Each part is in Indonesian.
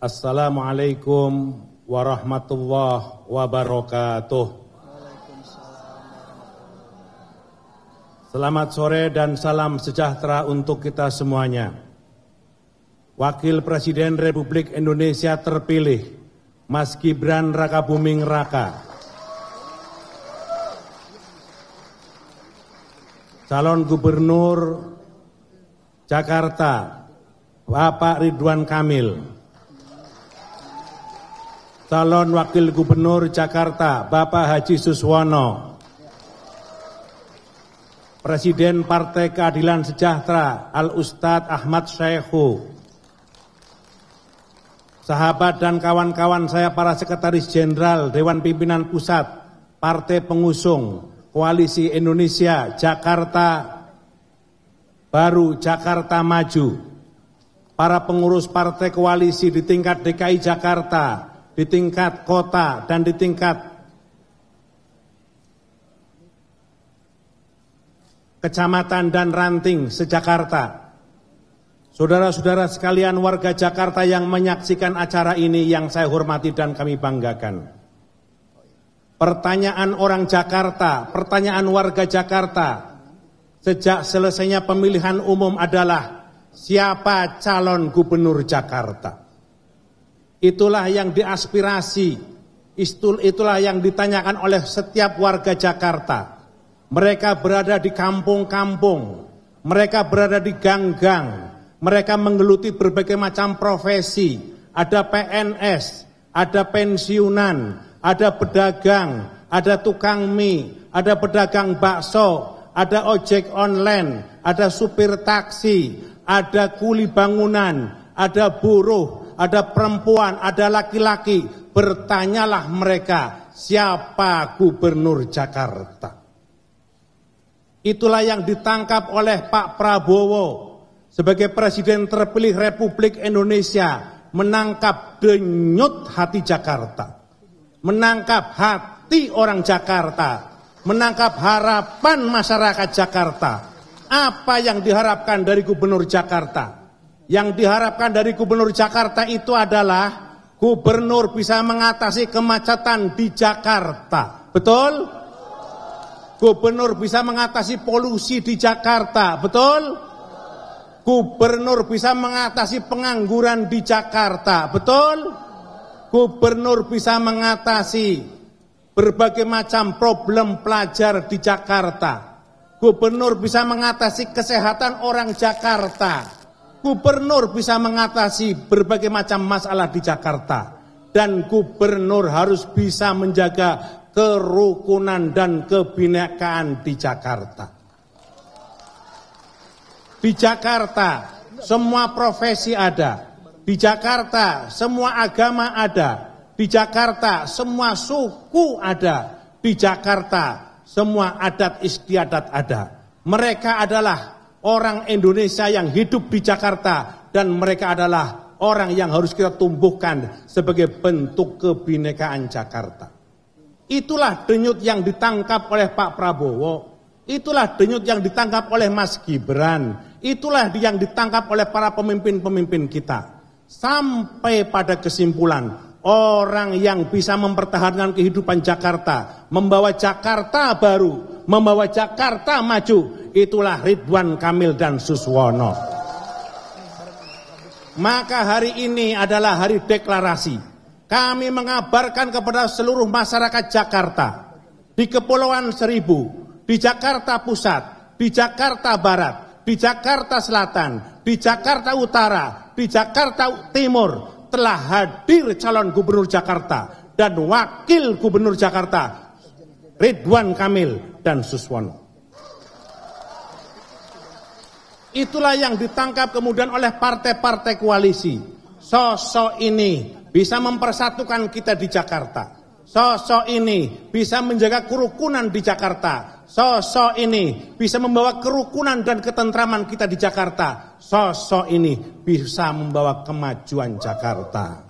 Assalamualaikum warahmatullahi wabarakatuh. Selamat sore dan salam sejahtera untuk kita semuanya. Wakil Presiden Republik Indonesia terpilih, Mas Gibran Raka Buming Raka. Calon Gubernur Jakarta, Bapak Ridwan Kamil calon wakil gubernur Jakarta Bapak Haji Suswono, Presiden Partai Keadilan Sejahtera Al Ustadz Ahmad Syekhu, sahabat dan kawan-kawan saya para sekretaris jenderal Dewan Pimpinan Pusat Partai Pengusung Koalisi Indonesia Jakarta Baru Jakarta Maju, para pengurus partai koalisi di tingkat DKI Jakarta, di tingkat kota dan di tingkat kecamatan dan ranting sejakarta. Saudara-saudara sekalian warga Jakarta yang menyaksikan acara ini yang saya hormati dan kami banggakan. Pertanyaan orang Jakarta, pertanyaan warga Jakarta sejak selesainya pemilihan umum adalah siapa calon gubernur Jakarta? Itulah yang diaspirasi, itulah yang ditanyakan oleh setiap warga Jakarta. Mereka berada di kampung-kampung, mereka berada di gang-gang, mereka menggeluti berbagai macam profesi. Ada PNS, ada pensiunan, ada pedagang, ada tukang mie, ada pedagang bakso, ada ojek online, ada supir taksi, ada kuli bangunan, ada buruh, ada perempuan, ada laki-laki. Bertanyalah mereka, siapa gubernur Jakarta? Itulah yang ditangkap oleh Pak Prabowo sebagai presiden terpilih Republik Indonesia menangkap denyut hati Jakarta. Menangkap hati orang Jakarta, menangkap harapan masyarakat Jakarta. Apa yang diharapkan dari gubernur Jakarta? yang diharapkan dari Gubernur Jakarta itu adalah Gubernur bisa mengatasi kemacetan di Jakarta. Betul? Gubernur bisa mengatasi polusi di Jakarta. Betul? Gubernur bisa mengatasi pengangguran di Jakarta. Betul? Gubernur bisa mengatasi berbagai macam problem pelajar di Jakarta. Gubernur bisa mengatasi kesehatan orang Jakarta. Gubernur bisa mengatasi berbagai macam masalah di Jakarta dan gubernur harus bisa menjaga kerukunan dan kebinekaan di Jakarta. Di Jakarta semua profesi ada, di Jakarta semua agama ada, di Jakarta semua suku ada, di Jakarta semua adat istiadat ada. Mereka adalah orang Indonesia yang hidup di Jakarta dan mereka adalah orang yang harus kita tumbuhkan sebagai bentuk kebinekaan Jakarta. Itulah denyut yang ditangkap oleh Pak Prabowo. Itulah denyut yang ditangkap oleh Mas Gibran. Itulah yang ditangkap oleh para pemimpin-pemimpin kita. Sampai pada kesimpulan, orang yang bisa mempertahankan kehidupan Jakarta, membawa Jakarta baru, membawa Jakarta maju, itulah Ridwan Kamil dan Suswono. Maka hari ini adalah hari deklarasi. Kami mengabarkan kepada seluruh masyarakat Jakarta, di Kepulauan Seribu, di Jakarta Pusat, di Jakarta Barat, di Jakarta Selatan, di Jakarta Utara, di Jakarta Timur, telah hadir calon gubernur Jakarta dan wakil gubernur Jakarta Ridwan Kamil dan Suswono. Itulah yang ditangkap kemudian oleh partai-partai koalisi. Sosok ini bisa mempersatukan kita di Jakarta. Sosok ini bisa menjaga kerukunan di Jakarta. Sosok ini bisa membawa kerukunan dan ketentraman kita di Jakarta. Sosok ini bisa membawa kemajuan Jakarta.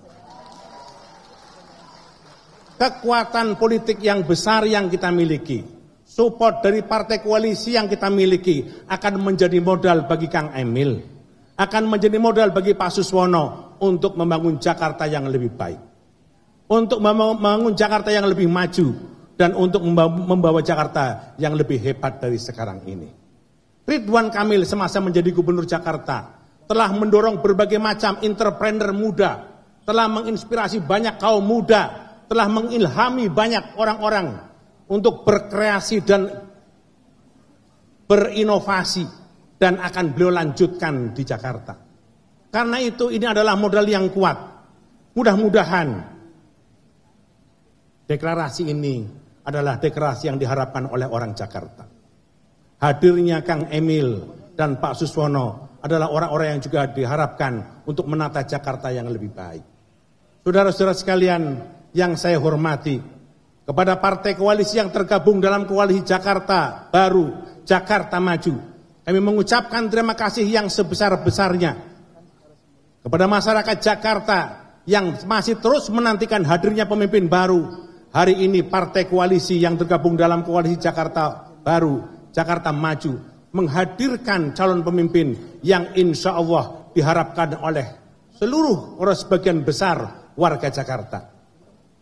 Kekuatan politik yang besar yang kita miliki support dari partai koalisi yang kita miliki akan menjadi modal bagi Kang Emil, akan menjadi modal bagi Pak Suswono untuk membangun Jakarta yang lebih baik, untuk membangun Jakarta yang lebih maju, dan untuk membawa Jakarta yang lebih hebat dari sekarang ini. Ridwan Kamil semasa menjadi gubernur Jakarta telah mendorong berbagai macam entrepreneur muda, telah menginspirasi banyak kaum muda, telah mengilhami banyak orang-orang untuk berkreasi dan berinovasi dan akan beliau lanjutkan di Jakarta. Karena itu ini adalah modal yang kuat. Mudah-mudahan deklarasi ini adalah deklarasi yang diharapkan oleh orang Jakarta. Hadirnya Kang Emil dan Pak Suswono adalah orang-orang yang juga diharapkan untuk menata Jakarta yang lebih baik. Saudara-saudara sekalian yang saya hormati, kepada partai koalisi yang tergabung dalam koalisi Jakarta Baru, Jakarta Maju. Kami mengucapkan terima kasih yang sebesar-besarnya kepada masyarakat Jakarta yang masih terus menantikan hadirnya pemimpin baru. Hari ini partai koalisi yang tergabung dalam koalisi Jakarta Baru, Jakarta Maju menghadirkan calon pemimpin yang insya Allah diharapkan oleh seluruh orang sebagian besar warga Jakarta.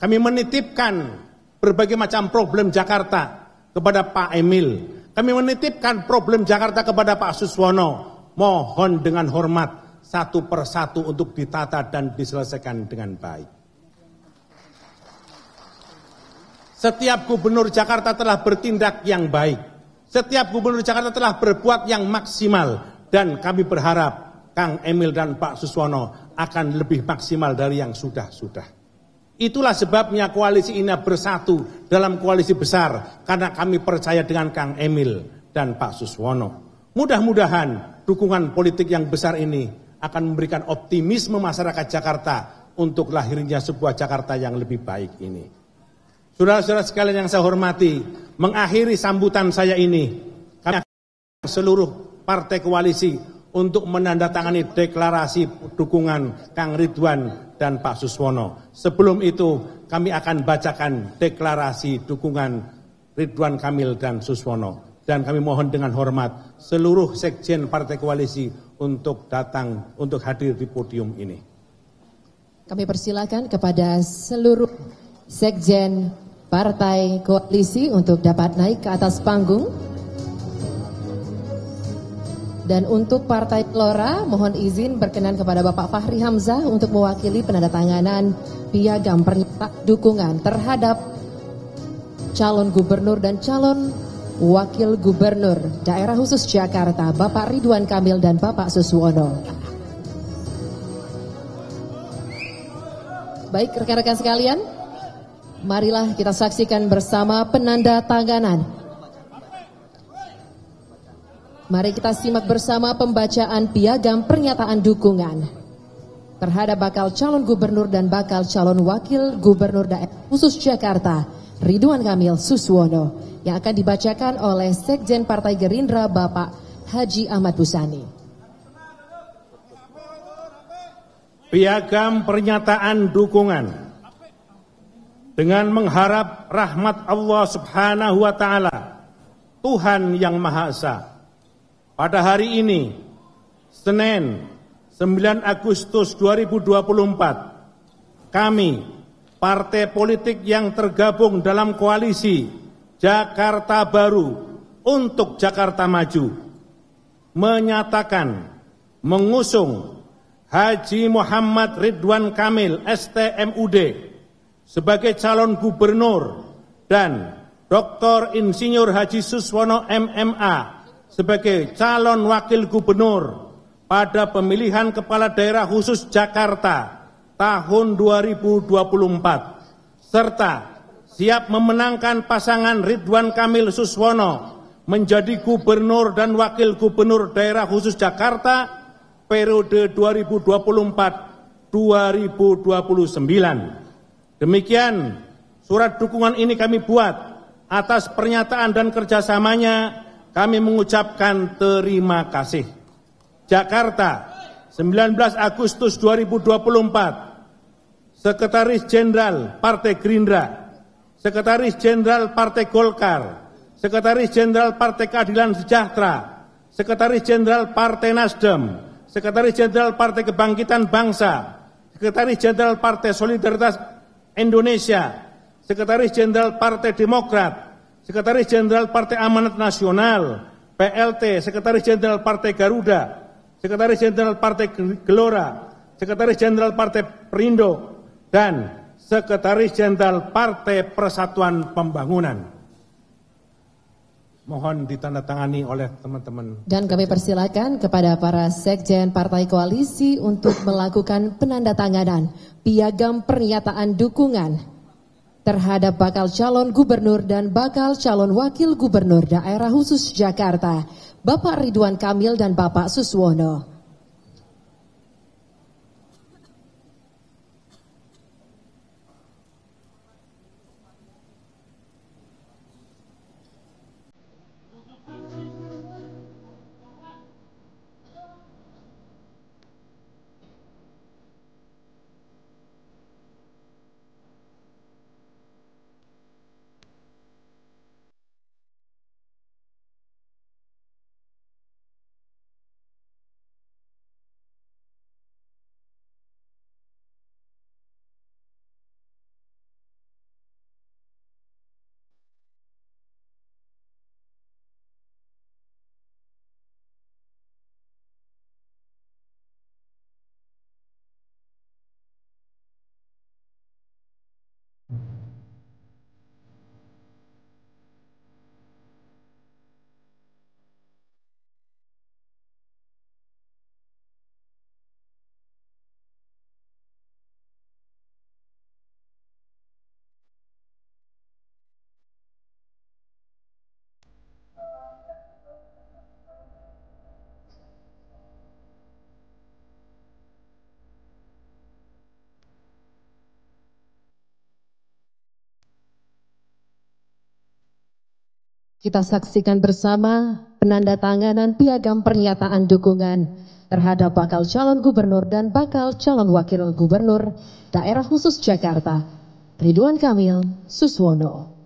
Kami menitipkan berbagai macam problem Jakarta kepada Pak Emil. Kami menitipkan problem Jakarta kepada Pak Suswono. Mohon dengan hormat satu persatu untuk ditata dan diselesaikan dengan baik. Setiap gubernur Jakarta telah bertindak yang baik. Setiap gubernur Jakarta telah berbuat yang maksimal. Dan kami berharap Kang Emil dan Pak Suswono akan lebih maksimal dari yang sudah-sudah. Itulah sebabnya koalisi ini bersatu dalam koalisi besar karena kami percaya dengan Kang Emil dan Pak Suswono. Mudah-mudahan dukungan politik yang besar ini akan memberikan optimisme masyarakat Jakarta untuk lahirnya sebuah Jakarta yang lebih baik ini. Saudara-saudara sekalian yang saya hormati, mengakhiri sambutan saya ini, kami seluruh partai koalisi untuk menandatangani deklarasi dukungan Kang Ridwan dan Pak Suswono. Sebelum itu kami akan bacakan deklarasi dukungan Ridwan Kamil dan Suswono. Dan kami mohon dengan hormat seluruh sekjen partai koalisi untuk datang, untuk hadir di podium ini. Kami persilakan kepada seluruh sekjen partai koalisi untuk dapat naik ke atas panggung. Dan untuk Partai Gelora, mohon izin berkenan kepada Bapak Fahri Hamzah untuk mewakili penandatanganan piagam pernyataan dukungan terhadap calon gubernur dan calon wakil gubernur daerah khusus Jakarta, Bapak Ridwan Kamil dan Bapak Suswono. Baik rekan-rekan sekalian, marilah kita saksikan bersama penanda tanganan Mari kita simak bersama pembacaan piagam pernyataan dukungan terhadap bakal calon gubernur dan bakal calon wakil gubernur daerah khusus Jakarta, Ridwan Kamil Suswono, yang akan dibacakan oleh Sekjen Partai Gerindra Bapak Haji Ahmad Busani. Piagam pernyataan dukungan dengan mengharap rahmat Allah Subhanahu wa taala, Tuhan yang Maha Esa pada hari ini, Senin 9 Agustus 2024, kami, partai politik yang tergabung dalam koalisi Jakarta Baru untuk Jakarta Maju, menyatakan mengusung Haji Muhammad Ridwan Kamil STMUD sebagai calon gubernur dan Dr. Insinyur Haji Suswono MMA sebagai calon wakil gubernur pada pemilihan kepala daerah khusus Jakarta tahun 2024 serta siap memenangkan pasangan Ridwan Kamil Suswono menjadi gubernur dan wakil gubernur daerah khusus Jakarta periode 2024 2029. Demikian surat dukungan ini kami buat atas pernyataan dan kerjasamanya kami mengucapkan terima kasih. Jakarta, 19 Agustus 2024, Sekretaris Jenderal Partai Gerindra, Sekretaris Jenderal Partai Golkar, Sekretaris Jenderal Partai Keadilan Sejahtera, Sekretaris Jenderal Partai Nasdem, Sekretaris Jenderal Partai Kebangkitan Bangsa, Sekretaris Jenderal Partai Solidaritas Indonesia, Sekretaris Jenderal Partai Demokrat, Sekretaris Jenderal Partai Amanat Nasional, PLT, Sekretaris Jenderal Partai Garuda, Sekretaris Jenderal Partai Gelora, Sekretaris Jenderal Partai Perindo, dan Sekretaris Jenderal Partai Persatuan Pembangunan. Mohon ditandatangani oleh teman-teman. Dan kami persilakan kepada para sekjen partai koalisi untuk melakukan penandatanganan piagam pernyataan dukungan terhadap bakal calon gubernur dan bakal calon wakil gubernur daerah khusus Jakarta, Bapak Ridwan Kamil dan Bapak Suswono. kita saksikan bersama penanda penandatanganan piagam pernyataan dukungan terhadap bakal calon gubernur dan bakal calon wakil gubernur daerah khusus Jakarta. Ridwan Kamil, Suswono.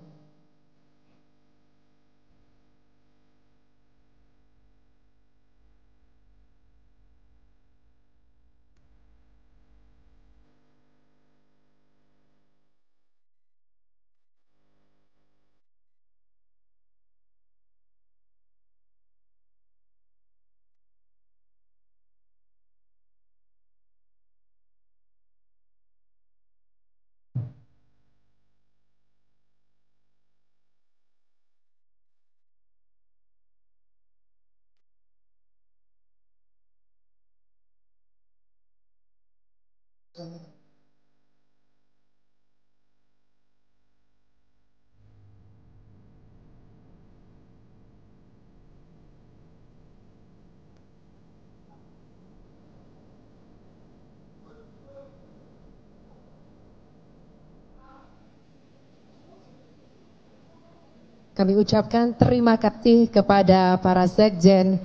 Kami ucapkan terima kasih kepada para sekjen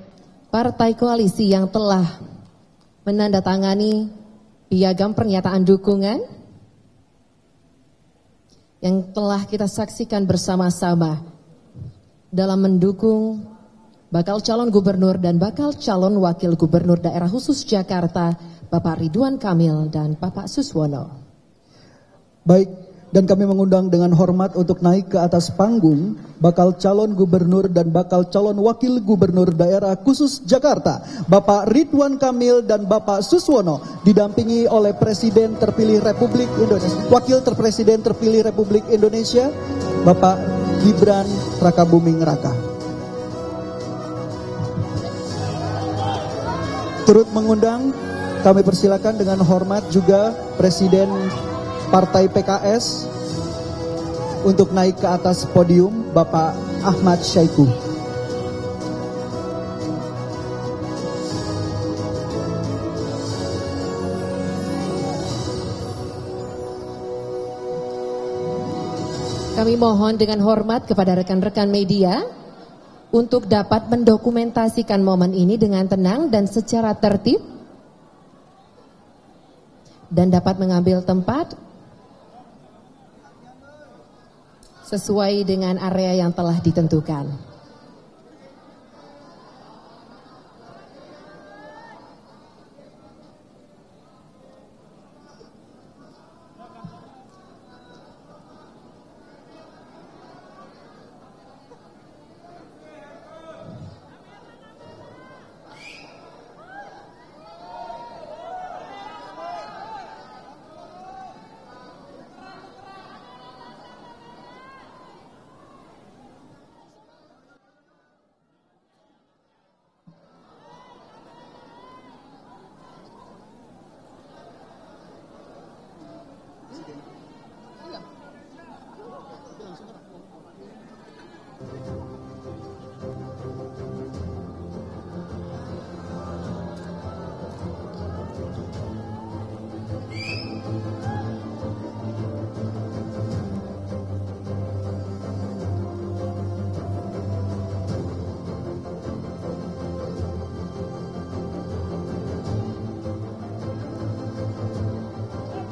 partai koalisi yang telah menandatangani piagam pernyataan dukungan yang telah kita saksikan bersama-sama dalam mendukung bakal calon gubernur dan bakal calon wakil gubernur daerah khusus Jakarta, Bapak Ridwan Kamil dan Bapak Suswono. Baik, dan kami mengundang dengan hormat untuk naik ke atas panggung bakal calon gubernur dan bakal calon wakil gubernur daerah khusus Jakarta, Bapak Ridwan Kamil dan Bapak Suswono didampingi oleh Presiden terpilih Republik Indonesia, Wakil Terpresiden terpilih Republik Indonesia, Bapak Gibran Rakabuming Raka. Turut mengundang kami persilakan dengan hormat juga Presiden Partai PKS untuk naik ke atas podium Bapak Ahmad Syaiku. Kami mohon dengan hormat kepada rekan-rekan media untuk dapat mendokumentasikan momen ini dengan tenang dan secara tertib dan dapat mengambil tempat sesuai dengan area yang telah ditentukan.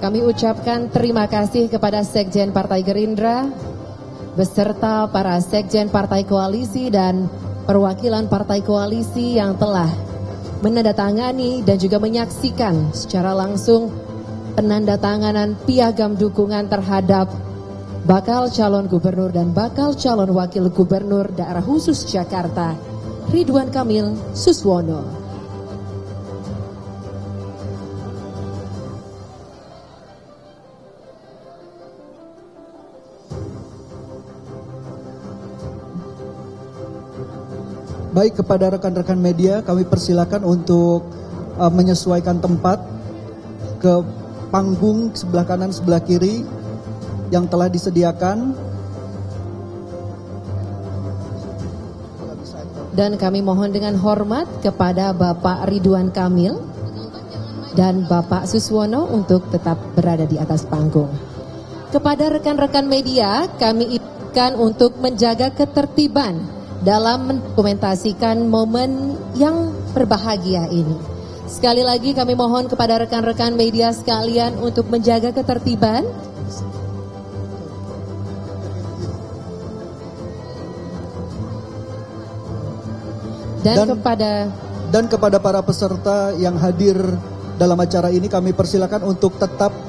Kami ucapkan terima kasih kepada Sekjen Partai Gerindra, beserta para Sekjen Partai Koalisi dan perwakilan Partai Koalisi yang telah menandatangani dan juga menyaksikan secara langsung penandatanganan piagam dukungan terhadap bakal calon gubernur dan bakal calon wakil gubernur daerah khusus Jakarta, Ridwan Kamil Suswono. baik kepada rekan-rekan media kami persilakan untuk uh, menyesuaikan tempat ke panggung sebelah kanan sebelah kiri yang telah disediakan. Dan kami mohon dengan hormat kepada Bapak Ridwan Kamil dan Bapak Suswono untuk tetap berada di atas panggung. Kepada rekan-rekan media, kami ingatkan untuk menjaga ketertiban dalam mendokumentasikan momen yang berbahagia ini. Sekali lagi kami mohon kepada rekan-rekan media sekalian untuk menjaga ketertiban. Dan, dan kepada dan kepada para peserta yang hadir dalam acara ini kami persilakan untuk tetap